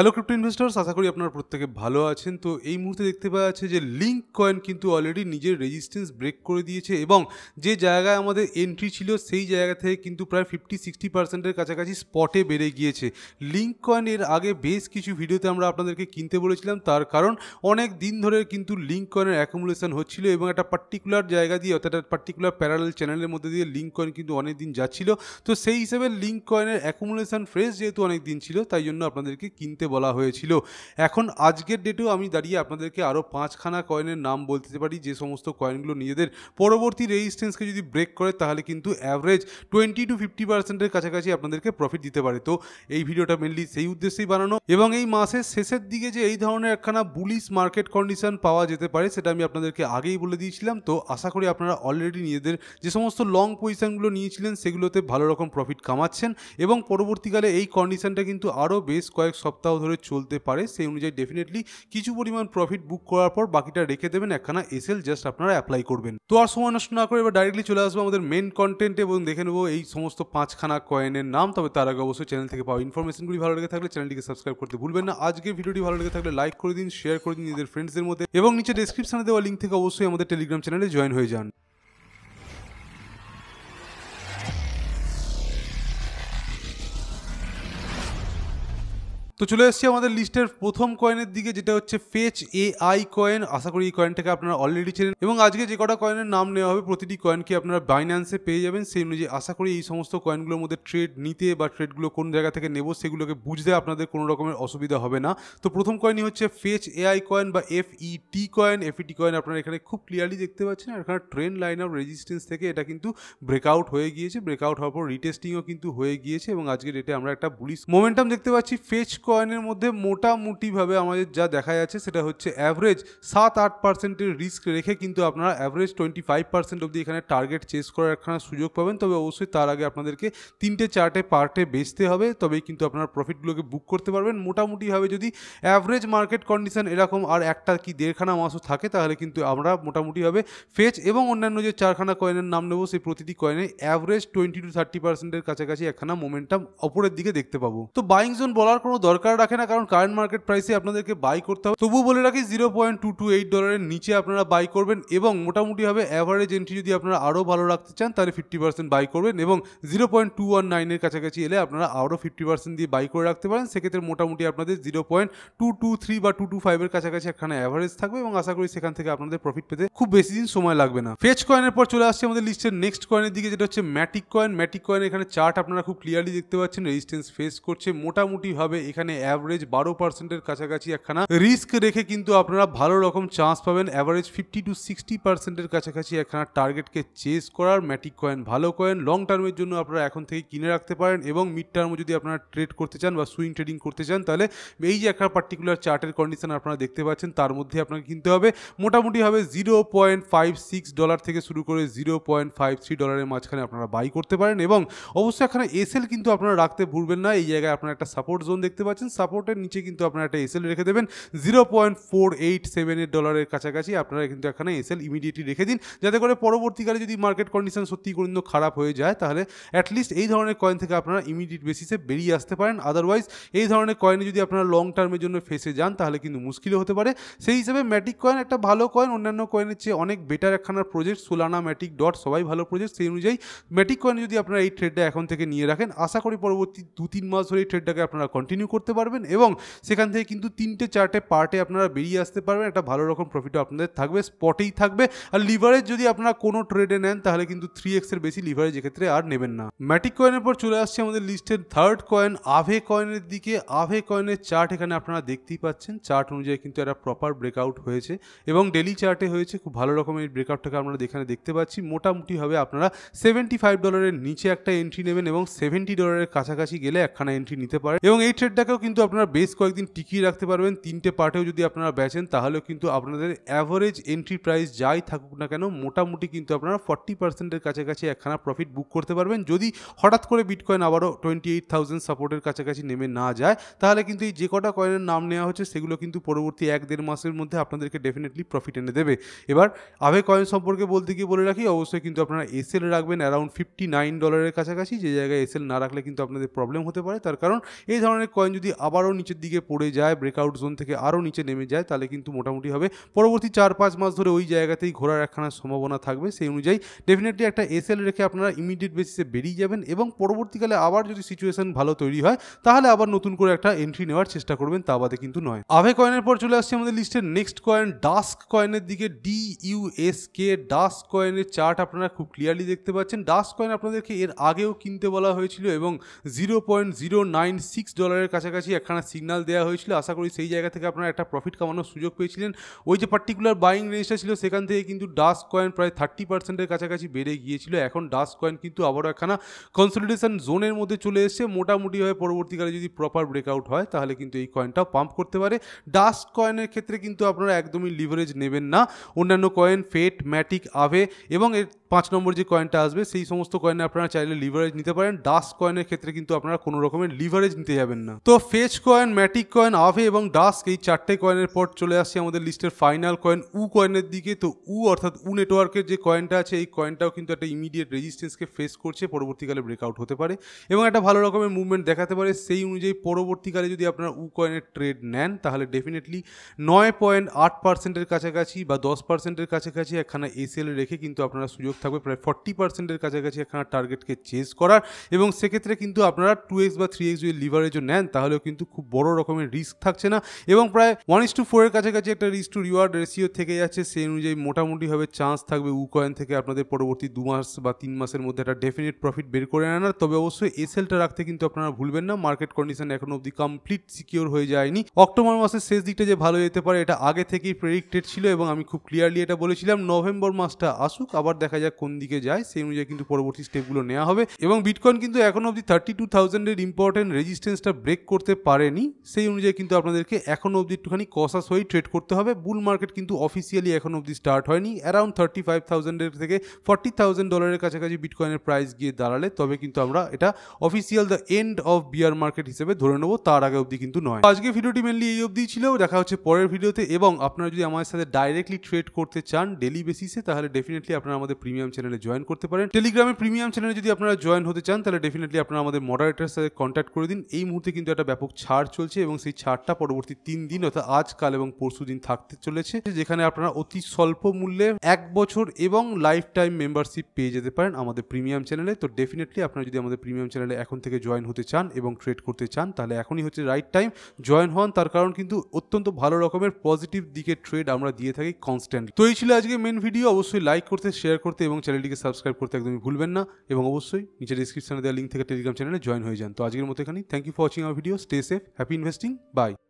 Hello crypto investors আশা করি আপনারা প্রত্যেকে ভালো আছেন তো এই মুহূর্তে দেখতে পাওয়া যাচ্ছে যে লিঙ্ক কয়েন কিন্তু অলরেডি নিজের রেজিস্ট্যান্স ব্রেক করে দিয়েছে এবং যে জায়গায় আমাদের এন্ট্রি ছিল সেই জায়গা থেকে কিন্তু প্রায় ফিফটি সিক্সটি পার্সেন্টের কাছাকাছি স্পটে বেড়ে গিয়েছে লিঙ্ক কয়েন এর আগে বেশ কিছু ভিডিওতে আমরা আপনাদেরকে কিনতে বলেছিলাম তার কারণ অনেক দিন ধরে কিন্তু লিঙ্ক কয়েনের অ্যাকুমুলেশন হচ্ছিল এবং একটা পার্টিকুলার জায়গা দিয়ে অর্থাৎ একটা পার্টিকুলার প্যারাল চ্যানেলের মধ্যে দিয়ে লিঙ্ক কয়েন কিন্তু অনেক দিন যাচ্ছিল তো সেই হিসেবে লিঙ্ক কয়েনের অ্যাকুমুলেশন ফ্রেশ যেহেতু অনেক দিন ছিল তাই জন্য আপনাদেরকে কিনতে বলা হয়েছিল এখন আজকের ডেটেও আমি দাঁড়িয়ে আপনাদেরকে আরও পাঁচখানা কয়েনের নাম বলতে পারি যে সমস্ত কয়েনগুলো নিজেদের পরবর্তী রেজিস্ট্যান্সকে যদি ব্রেক করে তাহলে কিন্তু অ্যাভারেজ টোয়েন্টি টু ফিফটি পার্সেন্টের কাছাকাছি আপনাদেরকে প্রফিট দিতে পারে তো এই ভিডিওটা মেনলি সেই উদ্দেশ্যেই বানানো এবং এই মাসের শেষের দিকে যে এই ধরনের একখানা বুলিশ মার্কেট কন্ডিশন পাওয়া যেতে পারে সেটা আমি আপনাদেরকে আগেই বলে দিয়েছিলাম তো আশা করি আপনারা অলরেডি নিজেদের যে সমস্ত লং পজিশনগুলো নিয়েছিলেন সেগুলোতে ভালো রকম প্রফিট কামাচ্ছেন এবং পরবর্তীকালে এই কন্ডিশনটা কিন্তু আরও বেশ কয়েক সপ্তাহ সপ্তাহ ধরে চলতে পারে সেই অনুযায়ী ডেফিনেটলি কিছু পরিমাণ প্রফিট বুক করার পর বাকিটা রেখে দেবেন একখানা এসএল জাস্ট আপনারা অ্যাপ্লাই করবেন তো আর সময় নষ্ট না করে এবার ডাইরেক্টলি চলে আসবো আমাদের মেন কন্টেন্টে এবং দেখে নেবো এই সমস্ত পাঁচখানা কয়েনের নাম তবে তার আগে অবশ্যই চ্যানেল থেকে পাওয়া ইনফরমেশনগুলি ভালো লেগে থাকলে চ্যানেলটিকে সাবস্ক্রাইব করতে ভুলবেন না আজকে ভিডিওটি ভালো লেগে থাকলে লাইক করে দিন শেয়ার করে দিন নিজেদের ফ্রেন্ডসদের মধ্যে এবং নিচে ডেসক্রিপশনে দেওয়া লিঙ্ক থেকে অবশ্যই আমাদের টেলিগ্রাম চ্যানেলে জয়েন হয়ে যান তো চলে এসেছি আমাদের লিস্টের প্রথম কয়েনের দিকে যেটা হচ্ছে ফেচ এ আই কয়েন আশা করি এই কয়েনটাকে আপনারা অলরেডি চেনেন এবং আজকে যে কটা কয়েনের নাম নেওয়া হবে প্রতিটি কয়েনকে আপনারা বাইন্যান্সে পেয়ে যাবেন সেই অনুযায়ী আশা করি এই সমস্ত কয়েনগুলোর মধ্যে ট্রেড নিতে বা ট্রেডগুলো কোন জায়গা থেকে নেব সেগুলোকে বুঝতে আপনাদের কোনো রকমের অসুবিধা হবে না তো প্রথম কয়েনই হচ্ছে ফেচ এআই কয়েন বা F E T coin F T coin আপনারা এখানে খুব ক্লিয়ারলি দেখতে পাচ্ছেন আর এখানে ট্রেন লাইন অফ রেজিস্ট্যান্স থেকে এটা কিন্তু ব্রেকআউট হয়ে গিয়েছে ব্রেকআউট হওয়ার পর রিটেস্টিংও কিন্তু হয়ে গিয়েছে এবং আজকে ডেটে আমরা একটা বুলিশ মোমেন্টাম দেখতে পাচ্ছি ফেচ কয়েনের মধ্যে মোটামুটিভাবে আমাদের যা দেখা যাচ্ছে সেটা হচ্ছে অ্যাভারেজ সাত আট পার্সেন্টের রিস্ক রেখে কিন্তু আপনারা অ্যাভারেজ টোয়েন্টি ফাইভ পার্সেন্ট অবধি এখানে টার্গেট চেস করার একখানা সুযোগ পাবেন তবে অবশ্যই তার আগে আপনাদেরকে তিনটে চারটে পার্টে বেচতে হবে তবেই কিন্তু আপনার প্রফিটগুলোকে বুক করতে পারবেন মোটামুটিভাবে যদি অ্যাভারেজ মার্কেট কন্ডিশন এরকম আর একটা কি দেড়খানা মাসও থাকে তাহলে কিন্তু আমরা মোটামুটিভাবে ফেচ এবং অন্যান্য যে চারখানা কয়েনের নাম নেবো সেই প্রতিটি কয়েনে অ্যাভারেজ টোয়েন্টি টু থার্টি পার্সেন্টের কাছাকাছি একখানা মোমেন্টাম অপরের দিকে দেখতে পাবো তো বাইং জোন বলার কোনো দরকার দরকার রাখে না কারণ কারেন্ট মার্কেট প্রাইসে আপনাদেরকে বাই করতে হবে তবু বলে রাখি zero point two two eight ডলারের নিচে আপনারা বাই করবেন এবং মোটামুটি হবে অ্যাভারেজ এন্ট্রি যদি আপনারা আরও ভালো রাখতে চান তাহলে ফিফটি পার্সেন্ট বাই করবেন এবং জিরো পয়েন্ট টু ওয়ান নাইনের কাছাকাছি এলে আপনারা আরও ফিফটি পার্সেন্ট দিয়ে বাই করে রাখতে পারেন সেক্ষেত্রে মোটামুটি আপনাদের zero point two two three বা টু টু ফাইভের কাছাকাছি একখানে অ্যাভারেজ থাকবে এবং আশা করি সেখান থেকে আপনাদের প্রফিট পেতে খুব বেশি দিন সময় লাগবে না ফেচ কয়েনের পর চলে আসছে আমাদের লিস্টের নেক্সট কয়েনের দিকে যেটা হচ্ছে ম্যাটিক কয়েন ম্যাটিক কয়েন এখানে চার্ট আপনারা খুব ক্লিয়ারলি দেখতে পাচ্ছেন রেজিস্ট্যান্স ফেস করছে মোটামুটিভাবে এখানে এখানে অ্যাভারেজ বারো পার্সেন্টের কাছাকাছি একখানা রিস্ক রেখে কিন্তু আপনারা ভালো রকম চান্স পাবেন অ্যাভারেজ ফিফটি টু সিক্সটি পার্সেন্টের কাছাকাছি একখানা টার্গেটকে চেস করার ম্যাটিক কয়েন ভালো কয়েন লং টার্মের জন্য আপনারা এখন থেকে কিনে রাখতে পারেন এবং মিড টার্মে যদি আপনারা ট্রেড করতে চান বা সুইং ট্রেডিং করতে চান তাহলে এই যে একটা পার্টিকুলার চার্টের কন্ডিশন আপনারা দেখতে পাচ্ছেন তার মধ্যে আপনাকে কিনতে হবে মোটামুটি হবে zero point five six dollar থেকে শুরু করে জিরো পয়েন্ট ফাইভ থ্রি ডলারের মাঝখানে আপনারা বাই করতে পারেন এবং অবশ্যই এখানে এসএল কিন্তু আপনারা রাখতে ভুলবেন না এই জায়গায় আপনারা একটা সাপোর্ট জোন দেখতে পাচ্ছেন পাচ্ছেন সাপোর্টের নিচে কিন্তু আপনারা একটা এসএল রেখে দেবেন জিরো পয়েন্ট ফোর এইট সেভেনের ডলারের কাছাকাছি আপনারা কিন্তু এখানে এসএল ইমিডিয়েটলি রেখে দিন যাতে করে পরবর্তীকালে যদি মার্কেট কন্ডিশন সত্যি কোনো খারাপ হয়ে যায় তাহলে অ্যাটলিস্ট এই ধরনের কয়েন থেকে আপনারা ইমিডিয়েট বেসিসে বেরিয়ে আসতে পারেন আদারওয়াইজ এই ধরনের কয়েনে যদি আপনারা লং টার্মের জন্য ফেসে যান তাহলে কিন্তু মুশকিল হতে পারে সেই হিসেবে ম্যাটিক কয়েন একটা ভালো কয়েন অন্যান্য কয়েনের চেয়ে অনেক বেটার একখানার প্রজেক্ট সোলানা ম্যাটিক ডট সবাই ভালো প্রজেক্ট সেই অনুযায়ী ম্যাটিক কয়েন যদি আপনারা এই ট্রেডটা এখন থেকে নিয়ে রাখেন আশা করি পরবর্তী দু তিন মাস ধরে এই ট্রেডটাকে আপনারা কন্টিনিউ করতে করতে পারবেন এবং সেখান থেকে কিন্তু তিনটে চারটে পার্টে আপনারা বেরিয়ে আসতে পারবেন একটা ভালো রকম প্রফিটও আপনাদের থাকবে স্পটেই থাকবে আর লিভারেজ যদি আপনারা কোনো ট্রেডে নেন তাহলে কিন্তু থ্রি এক্সের বেশি লিভারেজ এক্ষেত্রে আর নেবেন না ম্যাটিক কয়েনের পর চলে আসছে আমাদের লিস্টের থার্ড কয়েন আভে কয়েনের দিকে আভে কয়েনের চার্ট এখানে আপনারা দেখতেই পাচ্ছেন চার্ট অনুযায়ী কিন্তু একটা প্রপার ব্রেকআউট হয়েছে এবং ডেলি চার্টে হয়েছে খুব ভালো রকমের এই ব্রেকআউটটাকে আমরা এখানে দেখতে পাচ্ছি মোটামুটিভাবে আপনারা সেভেন্টি ফাইভ ডলারের নিচে একটা এন্ট্রি নেবেন এবং সেভেন্টি ডলারের কাছাকাছি গেলে একখানা এন্ট্রি নিতে পারেন এবং এই ট্রেডটা টাকাও কিন্তু আপনারা বেশ কয়েকদিন টিকিয়ে রাখতে পারবেন তিনটে পার্টেও যদি আপনারা বেচেন তাহলেও কিন্তু আপনাদের অ্যাভারেজ এন্ট্রি প্রাইস যাই থাকুক না কেন মোটামুটি কিন্তু আপনারা ফর্টি পার্সেন্টের কাছাকাছি একখানা প্রফিট বুক করতে পারবেন যদি হঠাৎ করে বিটকয়েন আবারও টোয়েন্টি এইট থাউজেন্ড সাপোর্টের কাছাকাছি নেমে না যায় তাহলে কিন্তু এই যে কটা কয়েনের নাম নেওয়া হচ্ছে সেগুলো কিন্তু পরবর্তী এক দেড় মাসের মধ্যে আপনাদেরকে ডেফিনেটলি প্রফিট এনে দেবে এবার আভে কয়েন সম্পর্কে বলতে গিয়ে বলে রাখি অবশ্যই কিন্তু আপনারা এল রাখবেন অ্যারাউন্ড ফিফটি নাইন ডলারের কাছাকাছি যে জায়গায় এল না রাখলে কিন্তু আপনাদের প্রবলেম হতে পারে তার কারণ এই ধরনের কয়েন যদি আবারও নিচের দিকে পড়ে যায় ব্রেকআউট জোন থেকে আরও নিচে নেমে যায় তাহলে কিন্তু মোটামুটি হবে পরবর্তী চার পাঁচ মাস ধরে ওই জায়গাতেই ঘোরার একখানা সম্ভাবনা থাকবে সেই অনুযায়ী ডেফিনেটলি একটা এসএল রেখে আপনারা ইমিডিয়েট বেসিসে বেরিয়ে যাবেন এবং পরবর্তীকালে আবার যদি সিচুয়েশন ভালো তৈরি হয় তাহলে আবার নতুন করে একটা এন্ট্রি নেওয়ার চেষ্টা করবেন তা বাদে কিন্তু নয় আভে কয়েনের পর চলে আসছে আমাদের লিস্টের নেক্সট কয়েন ডাস্ক কয়েনের দিকে D U S K Dusk কয়েনের চার্ট আপনারা খুব ক্লিয়ারলি দেখতে পাচ্ছেন ডাস্ক কয়েন আপনাদেরকে এর আগেও কিনতে বলা হয়েছিল এবং zero point zero nine six ডলারের কাছে কাছাকাছি একখানা সিগনাল দেওয়া হয়েছিল আশা করি সেই জায়গা থেকে আপনারা একটা প্রফিট কামানোর সুযোগ পেয়েছিলেন ওই যে পার্টিকুলার বাইং রেঞ্জটা ছিল সেখান থেকে কিন্তু ডাস কয়েন প্রায় থার্টি পার্সেন্টের কাছাকাছি বেড়ে গিয়েছিল এখন ডাস কয়েন কিন্তু আবারও একখানা কনসলিডেশন জোনের মধ্যে চলে এসছে মোটামুটিভাবে পরবর্তীকালে যদি প্রপার ব্রেকআউট হয় তাহলে কিন্তু এই কয়েনটাও পাম্প করতে পারে ডাস কয়েনের ক্ষেত্রে কিন্তু আপনারা একদমই লিভারেজ নেবেন না অন্যান্য কয়েন ফেট ম্যাটিক আভে এবং এর পাঁচ নম্বর যে কয়েনটা আসবে সেই সমস্ত কয়েনে আপনারা চাইলে লিভারেজ নিতে পারেন ডাস কয়েনের ক্ষেত্রে কিন্তু আপনারা কোনো রকমের লিভারেজ নিতে যাবেন না তো Fetch coin Matic coin Aave এবং ডাস্ক এই চারটে কয়েনের পর চলে আসছে আমাদের লিস্টের ফাইনাল কয়েন উ কয়েনের দিকে তো উ অর্থাৎ উ নেটওয়ার্কের যে কয়েনটা আছে এই কয়েনটাও কিন্তু একটা ইমিডিয়েট রেজিস্ট্যান্সকে ফেস করছে পরবর্তীকালে ব্রেকআউট হতে পারে এবং একটা ভালো রকমের মুভমেন্ট দেখাতে পারে সেই অনুযায়ী পরবর্তীকালে যদি আপনারা উ কয়েনের ট্রেড নেন তাহলে ডেফিনেটলি নয় পয়েন্ট আট পার্সেন্টের কাছাকাছি বা দশ পার্সেন্টের কাছাকাছি একখানা এসএল রেখে কিন্তু আপনারা সুযোগ থাকবে প্রায় ফর্টি পার্সেন্টের কাছাকাছি একখানা টার্গেটকে চেজ করার এবং সেক্ষেত্রে কিন্তু আপনারা টু এক্স বা থ্রি এক্স যদি লিভারেজও নেন তাহলে তাহলেও কিন্তু খুব বড় রকমের রিস্ক থাকছে না এবং প্রায় ওয়ান ইস টু ফোরের কাছাকাছি একটা রিস্ক টু রিওয়ার্ড রেশিও থেকে যাচ্ছে সেই অনুযায়ী মোটামুটিভাবে চান্স থাকবে উকয়েন থেকে আপনাদের পরবর্তী দু মাস বা তিন মাসের মধ্যে একটা ডেফিনেট প্রফিট বের করে আনার তবে অবশ্যই এসএলটা রাখতে কিন্তু আপনারা ভুলবেন না মার্কেট কন্ডিশন এখন অব্দি কমপ্লিট সিকিওর হয়ে যায়নি অক্টোবর মাসের শেষ দিকটা যে ভালো যেতে পারে এটা আগে থেকেই প্রেডিক্টেড ছিল এবং আমি খুব ক্লিয়ারলি এটা বলেছিলাম নভেম্বর মাসটা আসুক আবার দেখা যাক কোন দিকে যায় সেই অনুযায়ী কিন্তু পরবর্তী স্টেপগুলো নেওয়া হবে এবং বিটকয়েন কিন্তু এখন অব্দি থার্টি টু থাউজেন্ডের ইম্পর্টেন্ট রেজিস্টেন্সটা ব্রেক করে করতে পারেনি সেই অনুযায়ী কিন্তু আপনাদেরকে এখন অবধি একটুখানি কসাস হয়েই ট্রেড করতে হবে বুল মার্কেট কিন্তু অফিসিয়ালি এখন অবধি স্টার্ট হয়নি অ্যারাউন্ড থার্টি ফাইভ থাউজেন্ডের থেকে ফর্টি থাউজেন্ড ডলারের কাছাকাছি বিটকয়েনের প্রাইস গিয়ে দাঁড়ালে তবে কিন্তু আমরা এটা official the end of bear market হিসেবে ধরে নেবো তার আগে অবধি কিন্তু নয় আজকে ভিডিওটি মেনলি এই অবধি ছিল দেখা হচ্ছে পরের ভিডিওতে এবং আপনারা যদি আমাদের সাথে ডাইরেক্টলি ট্রেড করতে চান ডেলি বেসিসে তাহলে ডেফিনেটলি আপনারা আমাদের প্রিমিয়াম চ্যানেলে জয়েন করতে পারেন টেলিগ্রামে প্রিমিয়াম চ্যানেলে যদি আপনারা জয়েন হতে চান তাহলে ডেফিনেটলি আপনারা আমাদের মডারেটার সাথে কন্ট্যাক্ট করে দিন এই মুহূর্তে কিন্তু একটা ব্যাপক ছাড় চলছে এবং সেই ছাড়টা পরবর্তী তিন দিন অর্থাৎ আজকাল এবং পরশু দিন থাকতে চলেছে যেখানে আপনারা অতি স্বল্প মূল্যে এক বছর এবং লাইফ টাইম মেম্বারশিপ পেয়ে যেতে পারেন আমাদের প্রিমিয়াম চ্যানেলে তো ডেফিনেটলি আপনারা যদি আমাদের প্রিমিয়াম চ্যানেলে এখন থেকে জয়েন হতে চান এবং ট্রেড করতে চান তাহলে এখনই হচ্ছে রাইট টাইম জয়েন হন তার কারণ কিন্তু অত্যন্ত ভালো রকমের পজিটিভ দিকে ট্রেড আমরা দিয়ে থাকি কনস্ট্যান্ট তো এই ছিল আজকে মেন ভিডিও অবশ্যই লাইক করতে শেয়ার করতে এবং চ্যানেলটিকে সাবস্ক্রাইব করতে একদমই ভুলবেন না এবং অবশ্যই নিচে ডিসক্রিপশনে দেওয়া লিঙ্ক থেকে টেলিগ্রাম চ্যানেলে জয়েন হয়ে যান তো আজকের মতো এখানে thank you for watching our video Stay safe. Happy investing. Bye.